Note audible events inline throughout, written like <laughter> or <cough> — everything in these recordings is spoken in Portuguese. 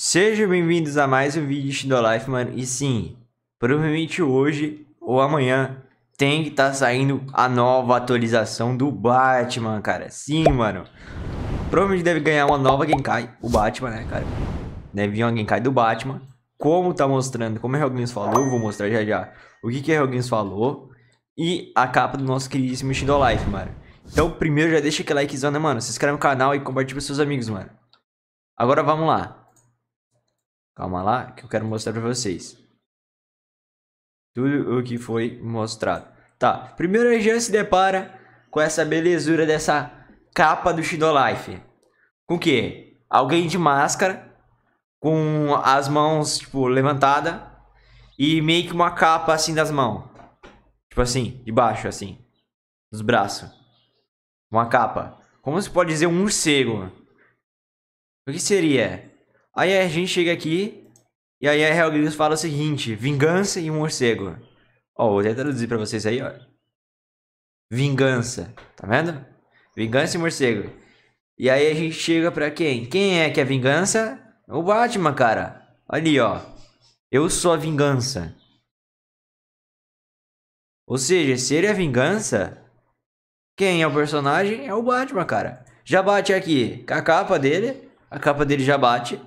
Sejam bem-vindos a mais um vídeo de Shindo Life, mano. E sim, provavelmente hoje ou amanhã tem que estar tá saindo a nova atualização do Batman, cara. Sim, mano. Provavelmente deve ganhar uma nova Genkai, o Batman, né, cara? Deve vir uma Genkai do Batman. Como tá mostrando, como a é Helgins falou, vou mostrar já já o que, que a Helgins falou. E a capa do nosso queridíssimo Shindo Life, mano. Então, primeiro já deixa aquele likezão, né, mano? Se inscreve no canal e compartilha com seus amigos, mano. Agora vamos lá. Calma lá, que eu quero mostrar para vocês. Tudo o que foi mostrado. Tá, primeiro a gente se depara com essa belezura dessa capa do Shido Life. Com o quê? Alguém de máscara, com as mãos, tipo, levantada e meio que uma capa assim das mãos. Tipo assim, de baixo, assim. Dos braços. Uma capa. Como se pode dizer um morcego? O que seria? Aí a gente chega aqui e aí a Helgris fala o seguinte: vingança e um morcego. Ó, oh, vou até traduzir pra vocês aí, ó. Vingança, tá vendo? Vingança e morcego. E aí a gente chega pra quem? Quem é que é vingança? É o Batman, cara. Ali, ó. Eu sou a vingança. Ou seja, se ele é vingança, quem é o personagem é o Batman, cara. Já bate aqui com a capa dele. A capa dele já bate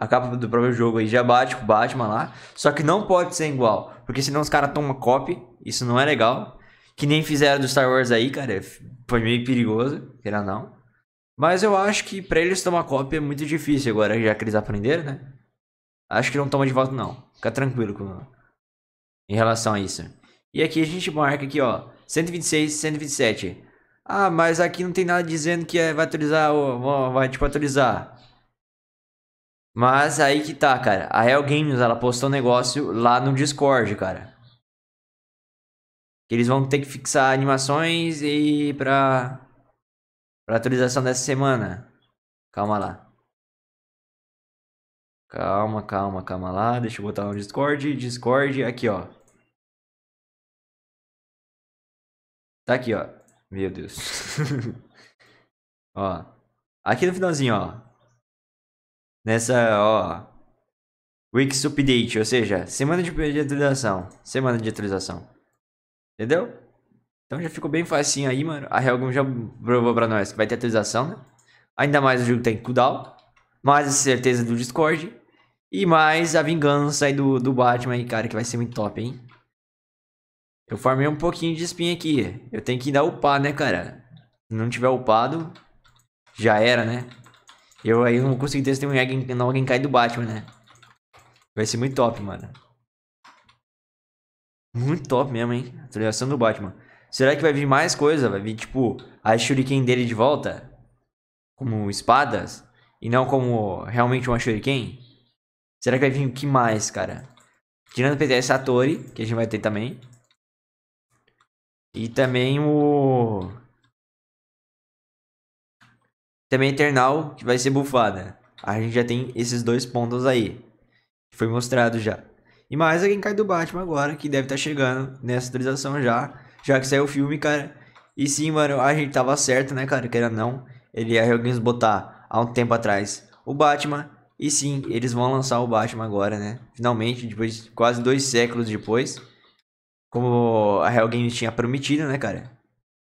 a capa do próprio jogo aí já bate o Batman lá. Só que não pode ser igual, porque senão os caras tomam copy, isso não é legal. Que nem fizeram do Star Wars aí, cara, foi meio perigoso, queira não. Mas eu acho que para eles tomar copy é muito difícil agora, já que eles aprenderam, né? Acho que não toma de volta não, fica tranquilo com... em relação a isso. E aqui a gente marca aqui, ó, 126, 127. Ah, mas aqui não tem nada dizendo que é, vai atualizar, vai tipo atualizar. Mas aí que tá, cara. A Hell Games, ela postou um negócio lá no Discord, cara. Que eles vão ter que fixar animações e pra... Pra atualização dessa semana. Calma lá. Calma, calma, calma lá. Deixa eu botar no Discord. Discord, aqui, ó. Tá aqui, ó. Meu Deus. <laughs> ó. Aqui no finalzinho, ó. Nessa, ó. Weeks update, ou seja, semana de, atualização. Semana de atualização. Entendeu? Então já ficou bem facinho aí, mano. A Helgum já provou pra nós que vai ter atualização, né? Ainda mais o jogo tem tá cooldown. Mais a certeza do Discord. E mais a vingança aí do, do Batman aí, cara, que vai ser muito top, hein? Eu farmei um pouquinho de espinha aqui. Eu tenho que dar upar, né, cara? Se não tiver upado, já era, né? Eu aí não consigo testemunhar que não alguém cai do Batman, né? Vai ser muito top, mano. Muito top mesmo, hein? Atualização do Batman. Será que vai vir mais coisa? Vai vir, tipo, a Shuriken dele de volta? Como espadas? E não como realmente uma Shuriken? Será que vai vir o que mais, cara? Tirando o PTS Satori, que a gente vai ter também. E também o. Também Eternal, que vai ser bufada. A gente já tem esses dois pontos aí. Foi mostrado já. E mais alguém cai do Batman agora, que deve estar tá chegando nessa atualização já. Já que saiu o filme, cara. E sim, mano, a gente tava certo, né, cara? Que era não. Ele ia alguém botar há um tempo atrás o Batman. E sim, eles vão lançar o Batman agora, né? Finalmente, depois de quase dois séculos depois. Como a Hell Games tinha prometido, né, cara?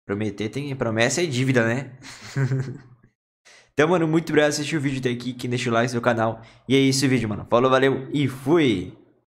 Prometer tem promessa e é dívida, né? <laughs> Então, mano, muito obrigado por assistir o vídeo até aqui. Quem deixa o like no canal. E é isso, vídeo, mano. Falou, valeu e fui!